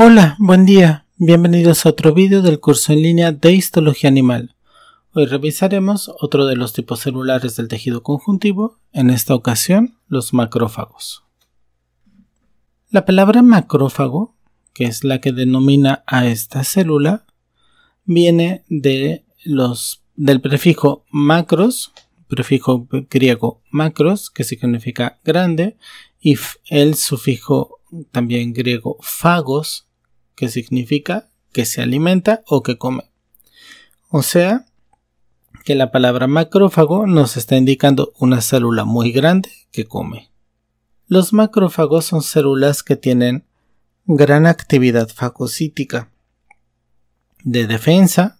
Hola, buen día. Bienvenidos a otro vídeo del curso en línea de Histología Animal. Hoy revisaremos otro de los tipos celulares del tejido conjuntivo, en esta ocasión los macrófagos. La palabra macrófago, que es la que denomina a esta célula, viene de los, del prefijo macros, prefijo griego macros, que significa grande, y el sufijo también griego fagos, que significa que se alimenta o que come. O sea, que la palabra macrófago nos está indicando una célula muy grande que come. Los macrófagos son células que tienen gran actividad fagocítica de defensa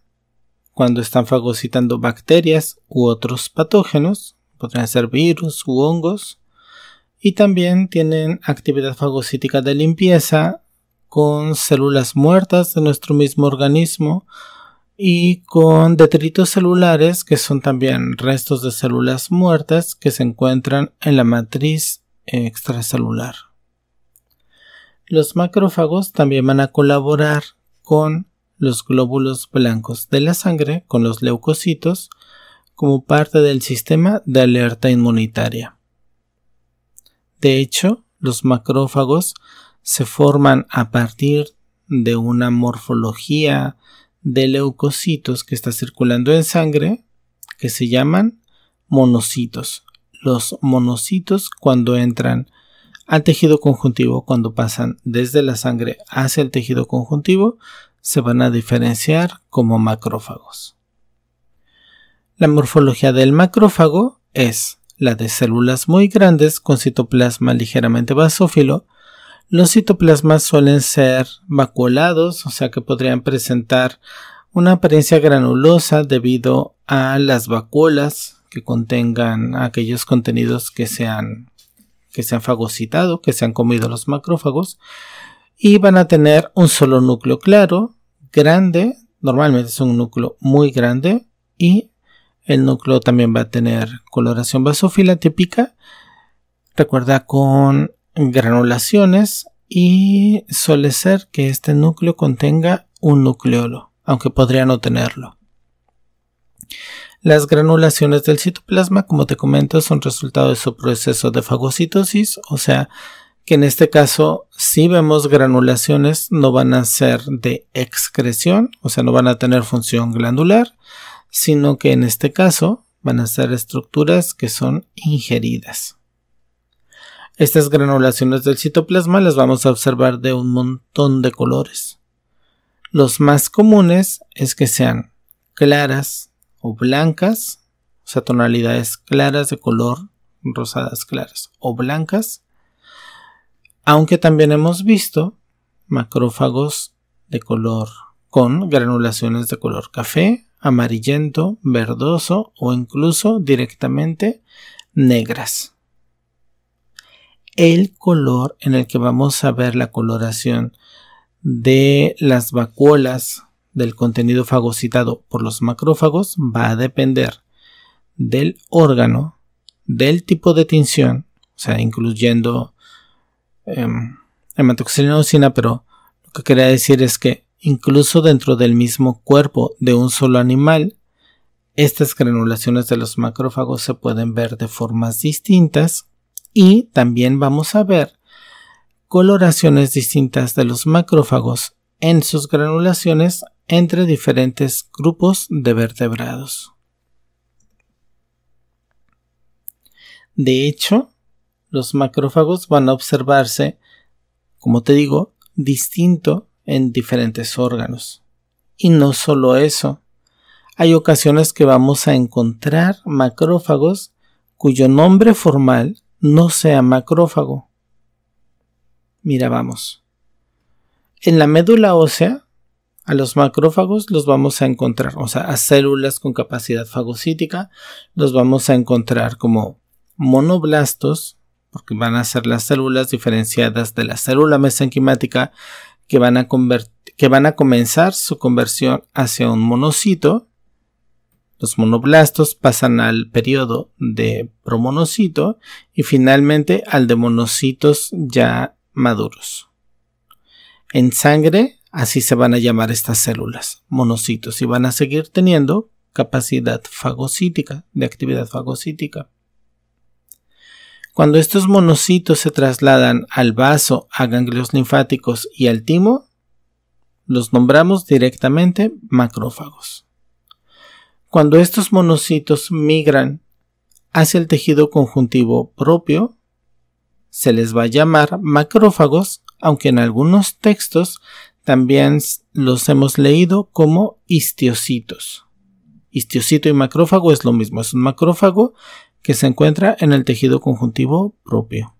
cuando están fagocitando bacterias u otros patógenos, podrían ser virus u hongos, y también tienen actividad fagocítica de limpieza con células muertas de nuestro mismo organismo y con detritos celulares que son también restos de células muertas que se encuentran en la matriz extracelular. Los macrófagos también van a colaborar con los glóbulos blancos de la sangre, con los leucocitos, como parte del sistema de alerta inmunitaria. De hecho, los macrófagos se forman a partir de una morfología de leucocitos que está circulando en sangre que se llaman monocitos. Los monocitos cuando entran al tejido conjuntivo, cuando pasan desde la sangre hacia el tejido conjuntivo, se van a diferenciar como macrófagos. La morfología del macrófago es la de células muy grandes con citoplasma ligeramente basófilo, los citoplasmas suelen ser vacuolados, o sea que podrían presentar una apariencia granulosa debido a las vacuolas que contengan aquellos contenidos que se han, que fagocitado, que se han comido los macrófagos, y van a tener un solo núcleo claro, grande, normalmente es un núcleo muy grande, y el núcleo también va a tener coloración basófila típica, recuerda con granulaciones y suele ser que este núcleo contenga un nucleolo, aunque podría no tenerlo. Las granulaciones del citoplasma, como te comento, son resultado de su proceso de fagocitosis, o sea, que en este caso, si vemos granulaciones, no van a ser de excreción, o sea, no van a tener función glandular, sino que en este caso van a ser estructuras que son ingeridas. Estas granulaciones del citoplasma las vamos a observar de un montón de colores. Los más comunes es que sean claras o blancas, o sea, tonalidades claras de color, rosadas claras o blancas, aunque también hemos visto macrófagos de color con granulaciones de color café, amarillento, verdoso o incluso directamente negras el color en el que vamos a ver la coloración de las vacuolas del contenido fagocitado por los macrófagos va a depender del órgano, del tipo de tinción, o sea, incluyendo em, o pero lo que quería decir es que incluso dentro del mismo cuerpo de un solo animal, estas granulaciones de los macrófagos se pueden ver de formas distintas y también vamos a ver coloraciones distintas de los macrófagos en sus granulaciones entre diferentes grupos de vertebrados. De hecho, los macrófagos van a observarse, como te digo, distinto en diferentes órganos. Y no solo eso, hay ocasiones que vamos a encontrar macrófagos cuyo nombre formal no sea macrófago. Mira, vamos. En la médula ósea, a los macrófagos los vamos a encontrar, o sea, a células con capacidad fagocítica, los vamos a encontrar como monoblastos, porque van a ser las células diferenciadas de la célula mesenquimática que van a, que van a comenzar su conversión hacia un monocito, los monoblastos pasan al periodo de promonocito y finalmente al de monocitos ya maduros. En sangre, así se van a llamar estas células, monocitos, y van a seguir teniendo capacidad fagocítica, de actividad fagocítica. Cuando estos monocitos se trasladan al vaso, a ganglios linfáticos y al timo, los nombramos directamente macrófagos. Cuando estos monocitos migran hacia el tejido conjuntivo propio, se les va a llamar macrófagos, aunque en algunos textos también los hemos leído como histiocitos. Histiocito y macrófago es lo mismo, es un macrófago que se encuentra en el tejido conjuntivo propio.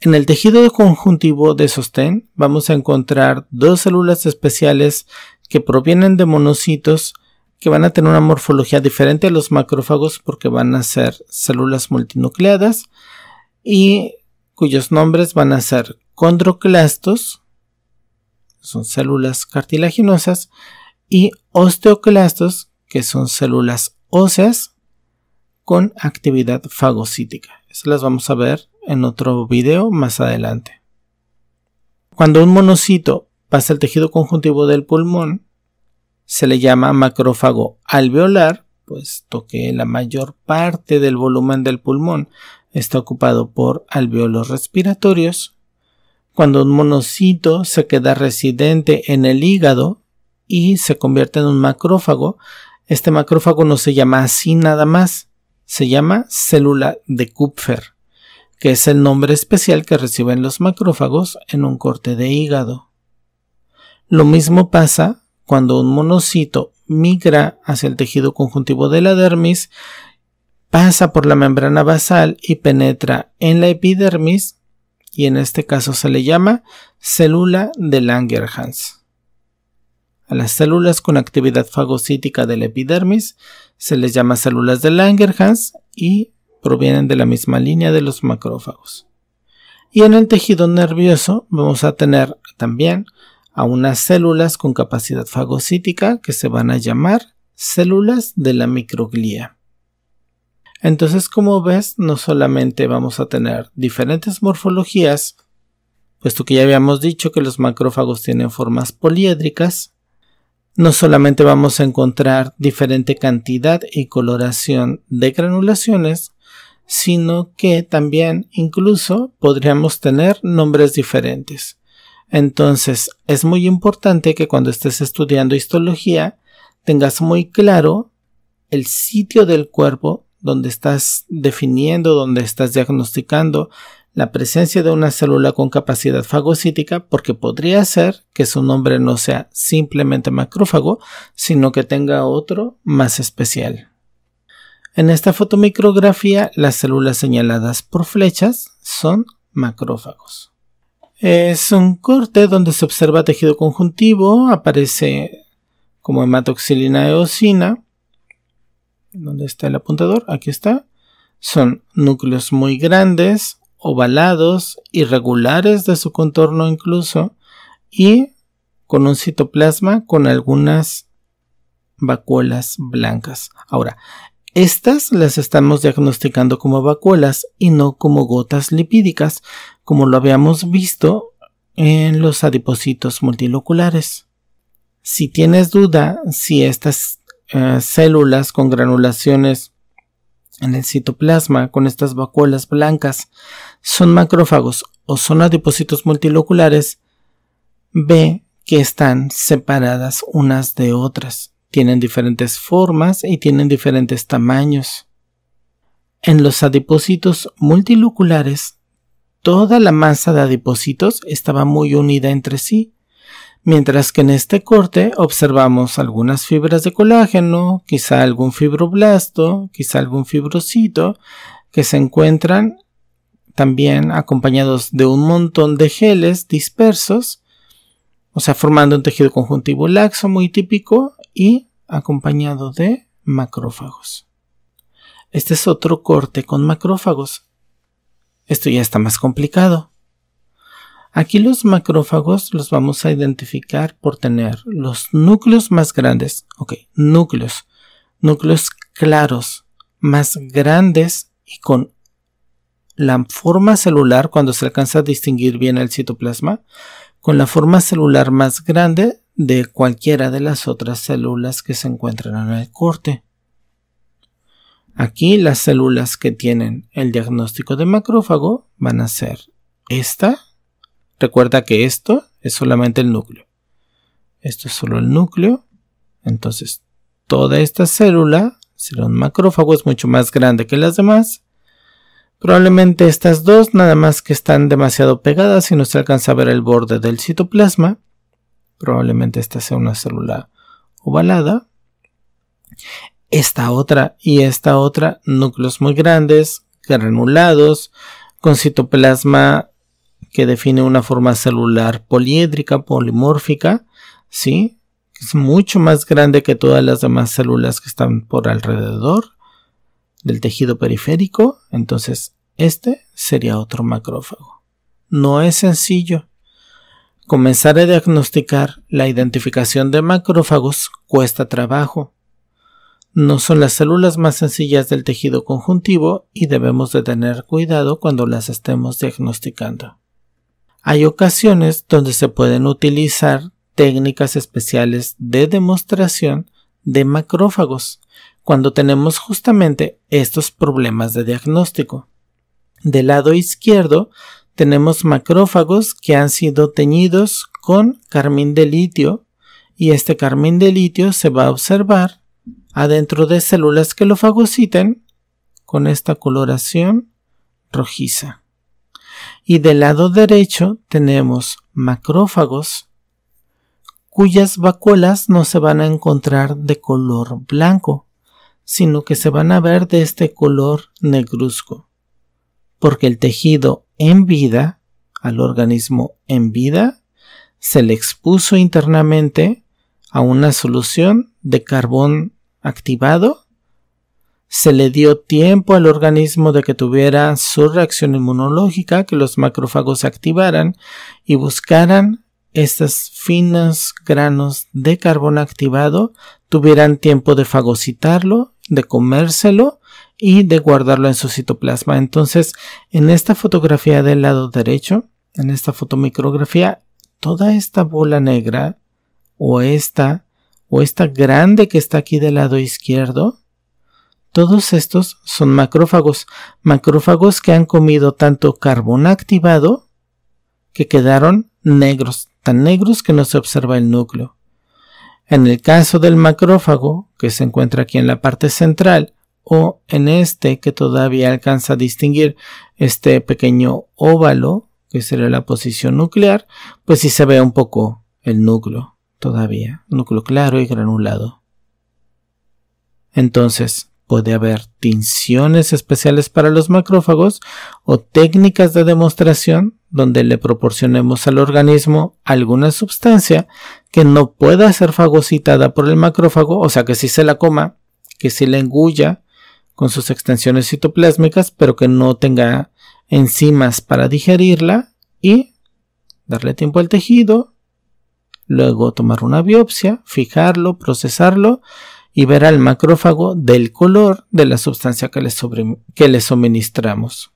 En el tejido conjuntivo de sostén vamos a encontrar dos células especiales que provienen de monocitos que van a tener una morfología diferente a los macrófagos porque van a ser células multinucleadas y cuyos nombres van a ser condroclastos, son células cartilaginosas, y osteoclastos, que son células óseas con actividad fagocítica. Eso las vamos a ver en otro video más adelante. Cuando un monocito pasa al tejido conjuntivo del pulmón, se le llama macrófago alveolar, puesto que la mayor parte del volumen del pulmón está ocupado por alveolos respiratorios. Cuando un monocito se queda residente en el hígado y se convierte en un macrófago, este macrófago no se llama así nada más, se llama célula de Kupfer, que es el nombre especial que reciben los macrófagos en un corte de hígado. Lo mismo pasa cuando un monocito migra hacia el tejido conjuntivo de la dermis, pasa por la membrana basal y penetra en la epidermis, y en este caso se le llama célula de Langerhans. A las células con actividad fagocítica de la epidermis se les llama células de Langerhans y provienen de la misma línea de los macrófagos. Y en el tejido nervioso vamos a tener también a unas células con capacidad fagocítica que se van a llamar células de la microglía. Entonces, como ves, no solamente vamos a tener diferentes morfologías, puesto que ya habíamos dicho que los macrófagos tienen formas poliédricas, no solamente vamos a encontrar diferente cantidad y coloración de granulaciones, sino que también incluso podríamos tener nombres diferentes. Entonces, es muy importante que cuando estés estudiando histología tengas muy claro el sitio del cuerpo donde estás definiendo, donde estás diagnosticando la presencia de una célula con capacidad fagocítica, porque podría ser que su nombre no sea simplemente macrófago, sino que tenga otro más especial. En esta fotomicrografía, las células señaladas por flechas son macrófagos. Es un corte donde se observa tejido conjuntivo, aparece como hematoxilina e eosina. ¿Dónde está el apuntador? Aquí está. Son núcleos muy grandes, ovalados, irregulares de su contorno incluso, y con un citoplasma con algunas vacuolas blancas. Ahora, estas las estamos diagnosticando como vacuolas y no como gotas lipídicas, como lo habíamos visto en los adipocitos multiloculares. Si tienes duda si estas eh, células con granulaciones en el citoplasma con estas vacuolas blancas son macrófagos o son adipocitos multiloculares, ve que están separadas unas de otras tienen diferentes formas y tienen diferentes tamaños. En los adipósitos multiloculares, toda la masa de adipocitos estaba muy unida entre sí, mientras que en este corte observamos algunas fibras de colágeno, quizá algún fibroblasto, quizá algún fibrocito, que se encuentran también acompañados de un montón de geles dispersos, o sea, formando un tejido conjuntivo laxo muy típico y acompañado de macrófagos. Este es otro corte con macrófagos. Esto ya está más complicado. Aquí los macrófagos los vamos a identificar por tener los núcleos más grandes, ok, núcleos, núcleos claros, más grandes y con la forma celular, cuando se alcanza a distinguir bien el citoplasma, con la forma celular más grande de cualquiera de las otras células que se encuentran en el corte. Aquí las células que tienen el diagnóstico de macrófago van a ser esta. Recuerda que esto es solamente el núcleo. Esto es solo el núcleo. Entonces, toda esta célula será un macrófago, es mucho más grande que las demás. Probablemente estas dos, nada más que están demasiado pegadas y no se alcanza a ver el borde del citoplasma probablemente esta sea una célula ovalada. Esta otra y esta otra, núcleos muy grandes, granulados, con citoplasma que define una forma celular poliédrica, polimórfica, ¿sí? Es mucho más grande que todas las demás células que están por alrededor del tejido periférico. Entonces, este sería otro macrófago. No es sencillo, Comenzar a diagnosticar la identificación de macrófagos cuesta trabajo. No son las células más sencillas del tejido conjuntivo y debemos de tener cuidado cuando las estemos diagnosticando. Hay ocasiones donde se pueden utilizar técnicas especiales de demostración de macrófagos cuando tenemos justamente estos problemas de diagnóstico. Del lado izquierdo tenemos macrófagos que han sido teñidos con carmín de litio y este carmín de litio se va a observar adentro de células que lo fagociten con esta coloración rojiza. Y del lado derecho tenemos macrófagos cuyas vacuolas no se van a encontrar de color blanco, sino que se van a ver de este color negruzco porque el tejido en vida, al organismo en vida, se le expuso internamente a una solución de carbón activado, se le dio tiempo al organismo de que tuviera su reacción inmunológica, que los macrófagos activaran y buscaran estos finos granos de carbón activado, tuvieran tiempo de fagocitarlo, de comérselo y de guardarlo en su citoplasma. Entonces, en esta fotografía del lado derecho, en esta fotomicrografía, toda esta bola negra o esta o esta grande que está aquí del lado izquierdo, todos estos son macrófagos, macrófagos que han comido tanto carbón activado que quedaron negros, tan negros que no se observa el núcleo. En el caso del macrófago, que se encuentra aquí en la parte central, o en este que todavía alcanza a distinguir este pequeño óvalo, que sería la posición nuclear, pues sí se ve un poco el núcleo todavía, núcleo claro y granulado. Entonces, puede haber tinciones especiales para los macrófagos o técnicas de demostración donde le proporcionemos al organismo alguna sustancia que no pueda ser fagocitada por el macrófago, o sea, que si se la coma, que si la engulla, con sus extensiones citoplásmicas, pero que no tenga enzimas para digerirla y darle tiempo al tejido, luego tomar una biopsia, fijarlo, procesarlo y ver al macrófago del color de la sustancia que le, que le suministramos.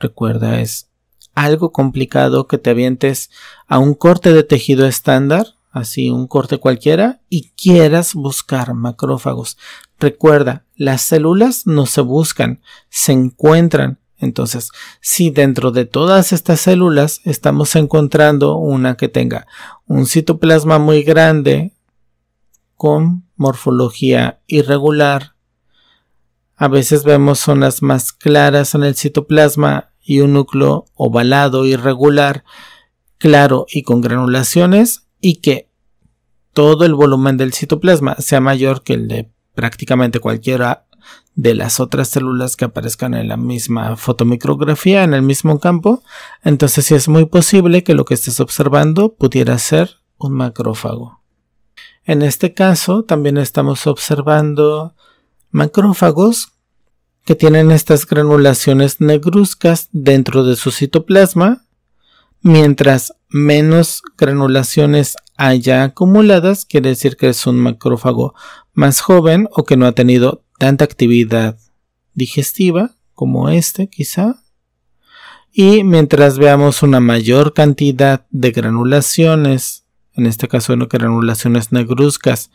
Recuerda, es algo complicado que te avientes a un corte de tejido estándar, así un corte cualquiera, y quieras buscar macrófagos. Recuerda, las células no se buscan, se encuentran. Entonces, si dentro de todas estas células estamos encontrando una que tenga un citoplasma muy grande con morfología irregular, a veces vemos zonas más claras en el citoplasma y un núcleo ovalado irregular, claro y con granulaciones, y que todo el volumen del citoplasma sea mayor que el de prácticamente cualquiera de las otras células que aparezcan en la misma fotomicrografía, en el mismo campo, entonces sí es muy posible que lo que estés observando pudiera ser un macrófago. En este caso también estamos observando macrófagos que tienen estas granulaciones negruzcas dentro de su citoplasma, mientras menos granulaciones haya acumuladas, quiere decir que es un macrófago más joven o que no ha tenido tanta actividad digestiva como este quizá. Y mientras veamos una mayor cantidad de granulaciones, en este caso granulaciones negruzcas,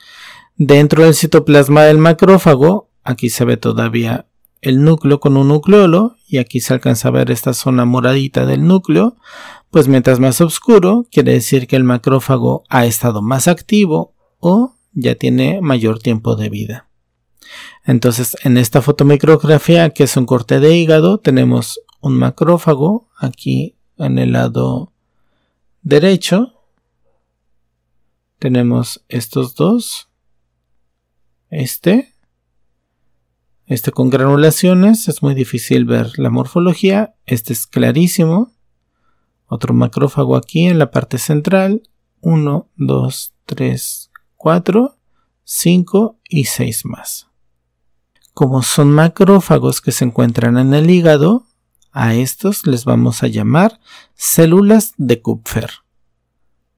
dentro del citoplasma del macrófago, aquí se ve todavía el núcleo con un nucleolo y aquí se alcanza a ver esta zona moradita del núcleo, pues mientras más oscuro quiere decir que el macrófago ha estado más activo o ya tiene mayor tiempo de vida. Entonces, en esta fotomicrografía, que es un corte de hígado, tenemos un macrófago aquí en el lado derecho. Tenemos estos dos. Este. Este con granulaciones. Es muy difícil ver la morfología. Este es clarísimo. Otro macrófago aquí en la parte central. 1, 2, 3, 4, 5 y 6 más. Como son macrófagos que se encuentran en el hígado, a estos les vamos a llamar células de Kupfer.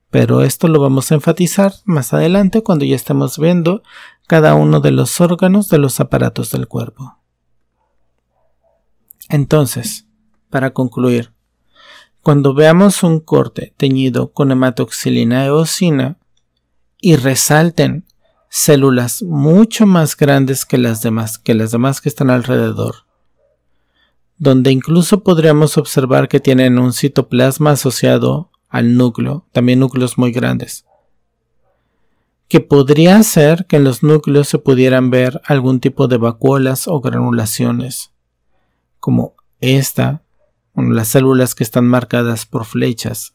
Pero esto lo vamos a enfatizar más adelante cuando ya estemos viendo cada uno de los órganos de los aparatos del cuerpo. Entonces, para concluir, cuando veamos un corte teñido con hematoxilina eosina, y resalten células mucho más grandes que las demás, que las demás que están alrededor, donde incluso podríamos observar que tienen un citoplasma asociado al núcleo, también núcleos muy grandes, que podría ser que en los núcleos se pudieran ver algún tipo de vacuolas o granulaciones, como esta, las células que están marcadas por flechas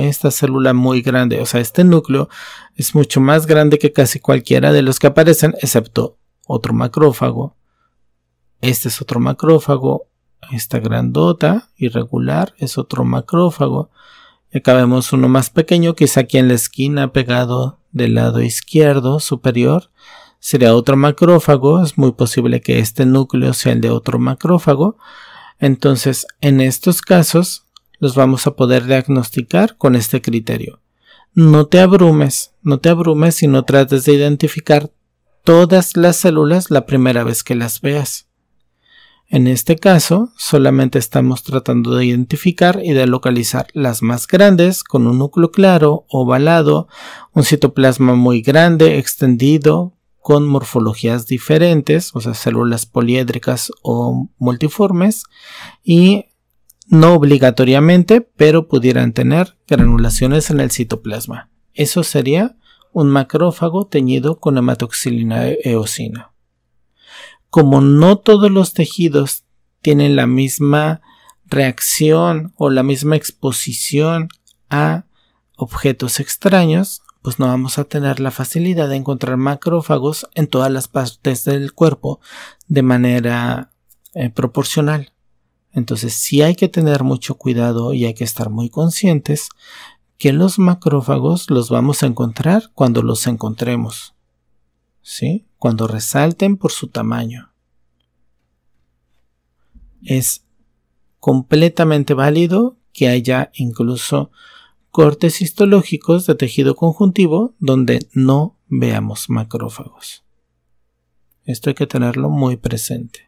esta célula muy grande, o sea, este núcleo es mucho más grande que casi cualquiera de los que aparecen, excepto otro macrófago. Este es otro macrófago, esta grandota, irregular, es otro macrófago. Y acá vemos uno más pequeño, que quizá aquí en la esquina, pegado del lado izquierdo superior. Sería otro macrófago, es muy posible que este núcleo sea el de otro macrófago. Entonces, en estos casos, los vamos a poder diagnosticar con este criterio. No te abrumes, no te abrumes si no trates de identificar todas las células la primera vez que las veas. En este caso, solamente estamos tratando de identificar y de localizar las más grandes con un núcleo claro, ovalado, un citoplasma muy grande, extendido, con morfologías diferentes, o sea, células poliédricas o multiformes, y no obligatoriamente, pero pudieran tener granulaciones en el citoplasma. Eso sería un macrófago teñido con hematoxilina e-, eosina. Como no todos los tejidos tienen la misma reacción o la misma exposición a objetos extraños, pues no vamos a tener la facilidad de encontrar macrófagos en todas las partes del cuerpo de manera eh, proporcional. Entonces sí hay que tener mucho cuidado y hay que estar muy conscientes que los macrófagos los vamos a encontrar cuando los encontremos, Cuando resalten por su tamaño. Es completamente válido que haya incluso cortes histológicos de tejido conjuntivo donde no veamos macrófagos. Esto hay que tenerlo muy presente.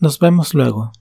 Nos vemos luego.